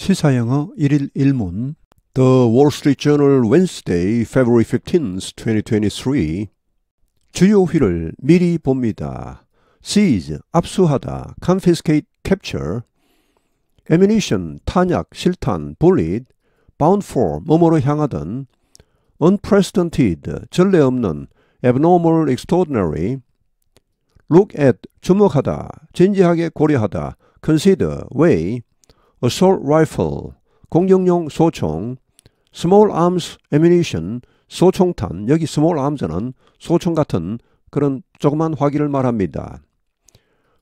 시사영어 1일 1문 The Wall Street Journal Wednesday, February 15, 2023 주요 휠을 미리 봅니다. seize, 압수하다, confiscate, capture ammunition, 탄약, 실탄, bullet bound for, 뭐뭐로 향하던 unprecedented, 전례 없는 abnormal, extraordinary look at, 주목하다, 진지하게 고려하다 consider, weigh assault rifle, 공격용 소총, small arms ammunition, 소총탄, 여기 small arms는 소총 같은 그런 조그만 화기를 말합니다.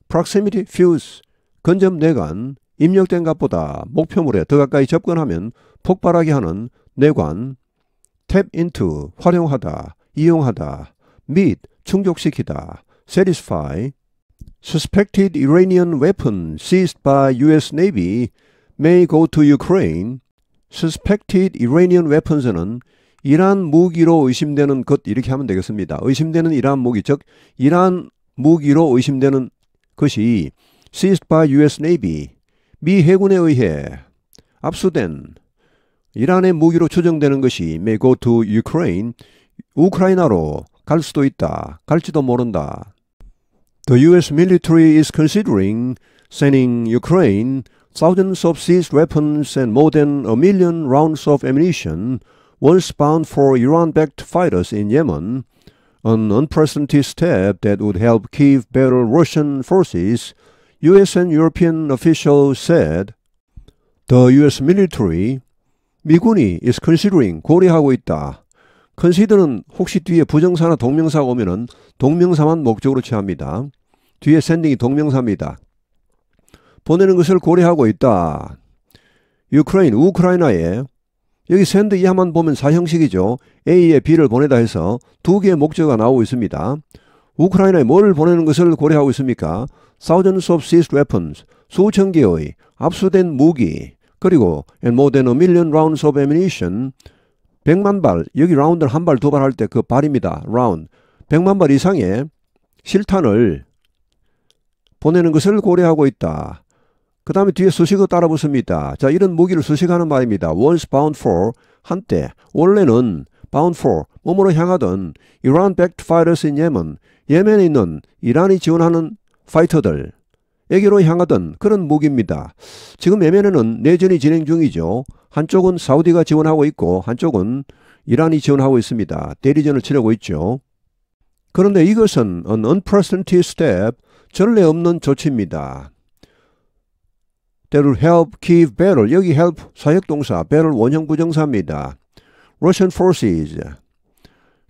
proximity fuse, 근접 내관, 입력된 값보다 목표물에 더 가까이 접근하면 폭발하게 하는 내관, tap into, 활용하다, 이용하다, meet, 충족시키다, satisfy, suspected Iranian weapon seized by U.S. Navy may go to Ukraine suspected Iranian weapons는 이란 무기로 의심되는 것 이렇게 하면 되겠습니다. 의심되는 이란 무기 즉 이란 무기로 의심되는 것이 seized by US Navy 미 해군에 의해 압수된 이란의 무기로 추정되는 것이 may go to Ukraine 우크라이나로 갈 수도 있다. 갈지도 모른다. The US military is considering sending Ukraine thousands of siege weapons and more than a million rounds of ammunition once bound for Iran-backed fighters in Yemen, an unprecedented step that would help Kiev battle Russian forces, US and European officials said. The US military, 미군이 is considering, 고려하고 있다. consider는 혹시 뒤에 부정사나 동명사가 오면은 동명사만 목적으로 취합니다. 뒤에 sending이 동명사입니다. 보내는 것을 고려하고 있다. 유크레인, 우크라이나에 여기 샌드 이하만 보면 사형식이죠. A에 B를 보내다 해서 두 개의 목적이 나오고 있습니다. 우크라이나에 뭘 보내는 것을 고려하고 있습니까? Thousands of seized weapons, 수천 개의 압수된 무기, 그리고 and more than a million rounds of ammunition, 1만 발, 여기 라운드 한 발, 두 발 할 때 그 발입니다. 라운드. 1만발 이상의 실탄을 보내는 것을 고려하고 있다. 그 다음에 뒤에 수식어 따라 붙습니다. 자, 이런 무기를 수식하는 말입니다. once bound for, 한때, 원래는 bound for, 몸으로 향하던 Iran-backed fighters in Yemen, 예멘에 있는 이란이 지원하는 파이터들, 에게로 향하던 그런 무기입니다. 지금 예멘에는 내전이 진행 중이죠. 한쪽은 사우디가 지원하고 있고 한쪽은 이란이 지원하고 있습니다. 대리전을 치르고 있죠. 그런데 이것은 an unprecedented step, 전례 없는 조치입니다. 때로 help, give, battle. 여기 help 사역동사, battle 원형 부정사입니다. Russian forces.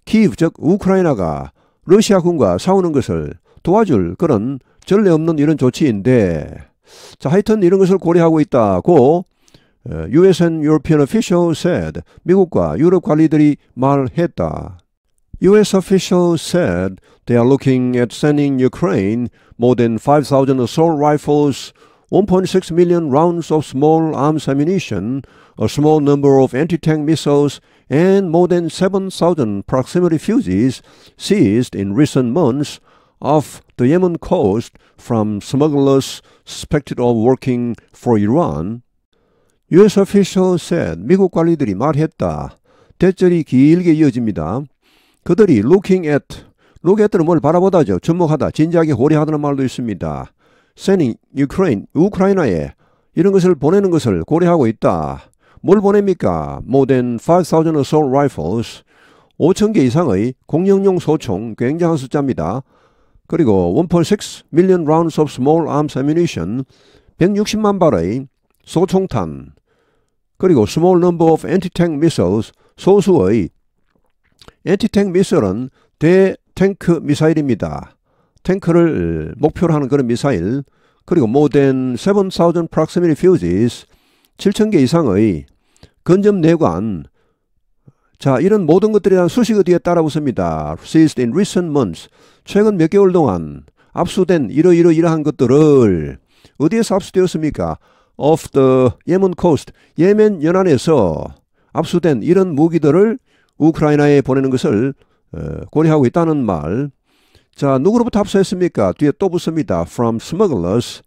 Kiev, 즉 우크라이나가 러시아군과 싸우는 것을 도와줄 그런 전례 없는 이런 조치인데 자 하여튼 이런 것을 고려하고 있다고 US and European official said 미국과 유럽 관리들이 말했다. US officials said they are looking at sending Ukraine more than 5,000 assault rifles 1.6 million rounds of small arms ammunition, a small number of anti-tank missiles, and more than 7,000 proximity fuses seized in recent months off the Yemen coast from smugglers suspected of working for Iran. U.S. officials said 미국 관리들이 말했다. 대절이 길게 이어집니다. 그들이 looking at, look at는 뭘 바라보다죠. 주목하다, 진지하게 고려하다는 말도 있습니다. sending Ukraine, 우크라이나에 이런 것을 보내는 것을 고려하고 있다. 뭘 보냅니까? More than 5,000 assault rifles, 5,000개 이상의 공격용 소총, 굉장한 숫자입니다. 그리고 1.6 million rounds of small arms ammunition, 160만 발의 소총탄, 그리고 small number of anti-tank missiles, 소수의 anti-tank 미사일은 대탱크 미사일입니다. 탱크를 목표로 하는 그런 미사일 그리고 모든7,000 proximity fuses 7,000개 이상의 근접 내관 자 이런 모든 것들에 대한 수식어 뒤에 따라붙습니다. Seized in recent months 최근 몇 개월 동안 압수된 이러이러이러한 것들을 어디에서 압수되었습니까? Off the Yemen coast 예멘 연안에서 압수된 이런 무기들을 우크라이나에 보내는 것을 어, 고려하고 있다는 말 자, 누구로부터 합수했습니까? 뒤에 또 붙습니다. from smugglers.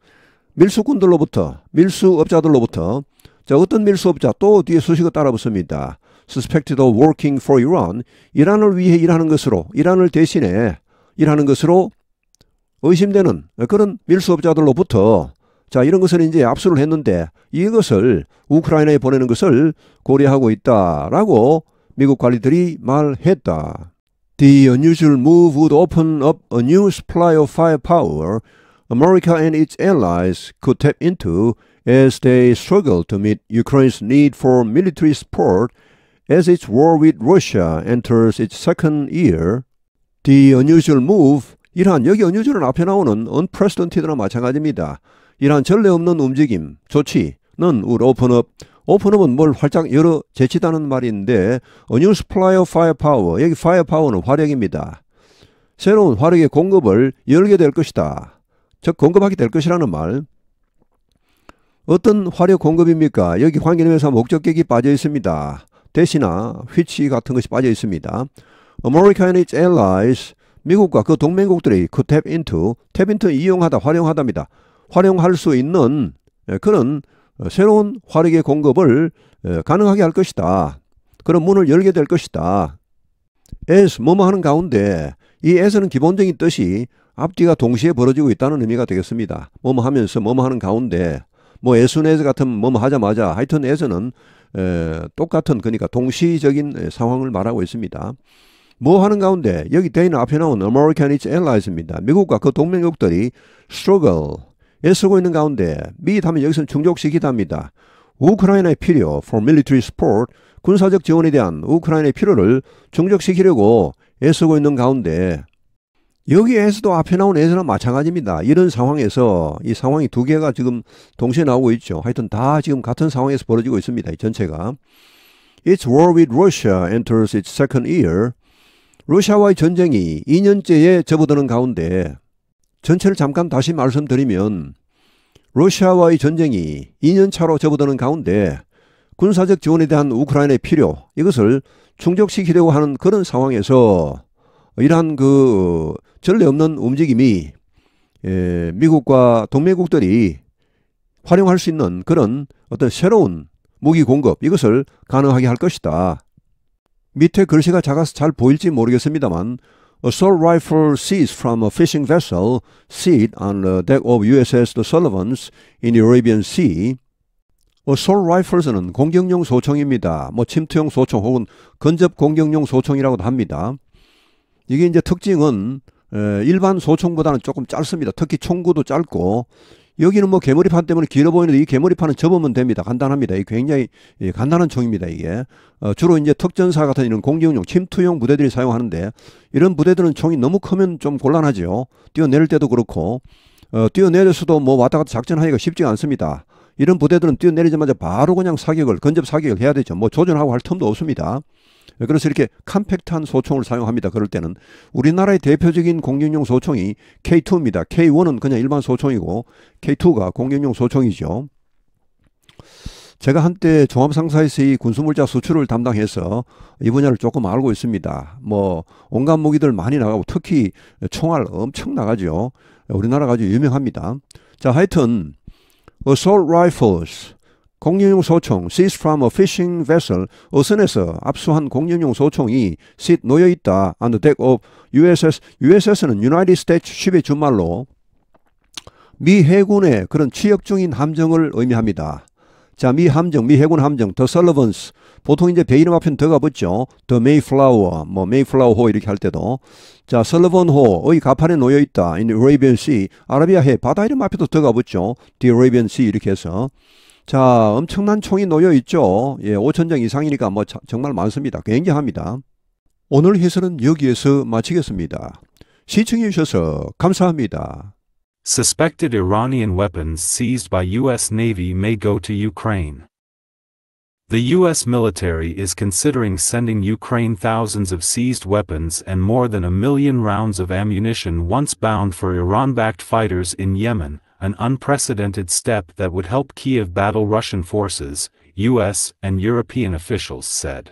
밀수꾼들로부터, 밀수업자들로부터. 자, 어떤 밀수업자? 또 뒤에 수식어 따라 붙습니다. suspected of working for Iran. 이란을 위해 일하는 것으로, 이란을 대신해 일하는 것으로 의심되는 그런 밀수업자들로부터 자, 이런 것을 이제 압수를 했는데 이것을 우크라이나에 보내는 것을 고려하고 있다라고 미국 관리들이 말했다. The unusual move would open up a new supply of firepower America and its allies could tap into as they struggle to meet Ukraine's need for military support as its war with Russia enters its second year. The unusual move, 이란 여기 unusual은 앞에 나오는 unprecedented나 마찬가지입니다. 이란 전례 없는 움직임, 조치는 would open up 오픈업은 뭘 활짝 열어 제치다는 말인데 A new supply of firepower 여기 firepower는 화력입니다. 새로운 화력의 공급을 열게 될 것이다. 즉 공급하게 될 것이라는 말. 어떤 화력 공급입니까? 여기 환경에서 목적객이 빠져 있습니다. 대신나 휘치 같은 것이 빠져 있습니다. America and its allies 미국과 그 동맹국들이 그 탭 인투 탭 인투 이용하다 활용하답니다. 활용할 수 있는 예, 그런 어, 새로운 화력의 공급을 어, 가능하게 할 것이다. 그런 문을 열게 될 것이다. as 뭐뭐 하는 가운데 이 as는 기본적인 뜻이 앞뒤가 동시에 벌어지고 있다는 의미가 되겠습니다. 뭐뭐 하면서 뭐뭐 하는 가운데 뭐 as s o n as 같은 뭐뭐 하자마자 하여튼 as는 에, 똑같은 그러니까 동시적인 상황을 말하고 있습니다. 뭐 하는 가운데 여기 대인 앞에 나온 American its allies입니다. 미국과 그 동맹국들이 struggle 애쓰고 있는 가운데 미일 하면 여기서는 중족시기다 합니다. 우크라이나의 필요 for military support 군사적 지원에 대한 우크라이나의 필요를 중족시키려고 애쓰고 있는 가운데 여기에서도 앞에 나온 애서나 마찬가지입니다. 이런 상황에서 이 상황이 두 개가 지금 동시에 나오고 있죠. 하여튼 다 지금 같은 상황에서 벌어지고 있습니다. 이 전체가. Its war with Russia enters its second year. 러시아와의 전쟁이 2년째에 접어드는 가운데 전체를 잠깐 다시 말씀드리면 러시아와의 전쟁이 2년 차로 접어드는 가운데 군사적 지원에 대한 우크라이나의 필요 이것을 충족시키려고 하는 그런 상황에서 이러한 그 전례 없는 움직임이 예, 미국과 동맹국들이 활용할 수 있는 그런 어떤 새로운 무기 공급 이것을 가능하게 할 것이다. 밑에 글씨가 작아서 잘 보일지 모르겠습니다만 assault rifle seized from a fishing vessel seized on the deck of USS The Sullivans in the Arabian Sea. assault rifles는 공격용 소총입니다. 뭐 침투용 소총 혹은 근접 공격용 소총이라고도 합니다. 이게 이제 특징은 일반 소총보다는 조금 짧습니다. 특히 총구도 짧고 여기는 뭐 개머리판 때문에 길어 보이는데 이 개머리판은 접으면 됩니다. 간단합니다. 이 굉장히 예, 간단한 총입니다. 이게 어, 주로 이제 특전사 같은 이런 공격용 침투용 부대들이 사용하는데 이런 부대들은 총이 너무 크면 좀 곤란하죠. 뛰어내릴 때도 그렇고 어, 뛰어내려서도 뭐 왔다 갔다 작전하기가 쉽지 않습니다. 이런 부대들은 뛰어내리자마자 바로 그냥 사격을 건접 사격을 해야 되죠. 뭐 조준하고 할 틈도 없습니다. 예, 그래서 이렇게 컴팩트한 소총을 사용합니다. 그럴 때는 우리나라의 대표적인 공격용 소총이 K2입니다. K1은 그냥 일반 소총이고 K2가 공격용 소총이죠. 제가 한때 종합상사에서 이 군수물자 수출을 담당해서 이 분야를 조금 알고 있습니다. 뭐 온갖 무기들 많이 나가고 특히 총알 엄청 나가죠. 우리나라 가 아주 유명합니다. 자, 하여튼 assault rifles 공유용 소총 seized from a fishing vessel 어선에서 압수한 공유용 소총이 sit 놓여 있다 on the deck of USS USS는 United States ship의 준말로 미 해군의 그런 취역 중인 함정을 의미합니다. 자, 미 함정, 미 해군 함정, 더 설러번스. 보통 이제 배 이름 앞엔 더가 붙죠. 더 메이플라워, 뭐 메이플라워호 이렇게 할 때도. 자, 설러번호의 가판에 놓여 있다. In Arabian Sea, 아라비아해 바다 이름 앞에도 더가 붙죠. The Arabian Sea 이렇게 해서. 자, 엄청난 총이 놓여 있죠. 예, 이상이니까 뭐 자, 정말 많습니다. 굉장합니다. 오늘 해설은 여기에서 마치겠습니다. 시청해 주셔서 감사합니다. Suspected Iranian weapons seized by U.S. Navy may go to Ukraine. The U.S. military is considering sending Ukraine thousands of seized weapons and more than a million rounds of ammunition once bound for Iran backed fighters in Yemen, an unprecedented step that would help Kiev battle Russian forces, U.S. and European officials said.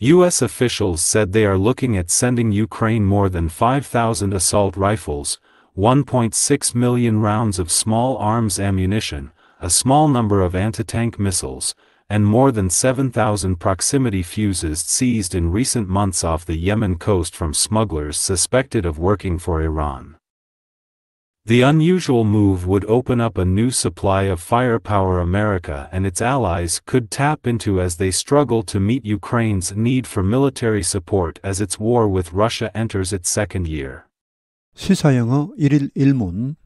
U.S. officials said they are looking at sending Ukraine more than 5,000 assault rifles, 1.6 million rounds of small arms ammunition, a small number of anti-tank missiles, and more than 7,000 proximity fuses seized in recent months off the Yemen coast from smugglers suspected of working for Iran. The unusual move would open up a new supply of firepower America and its allies could tap into as they struggle to meet Ukraine's need for military support as its war with Russia enters its second year. 시사영어 1일 1문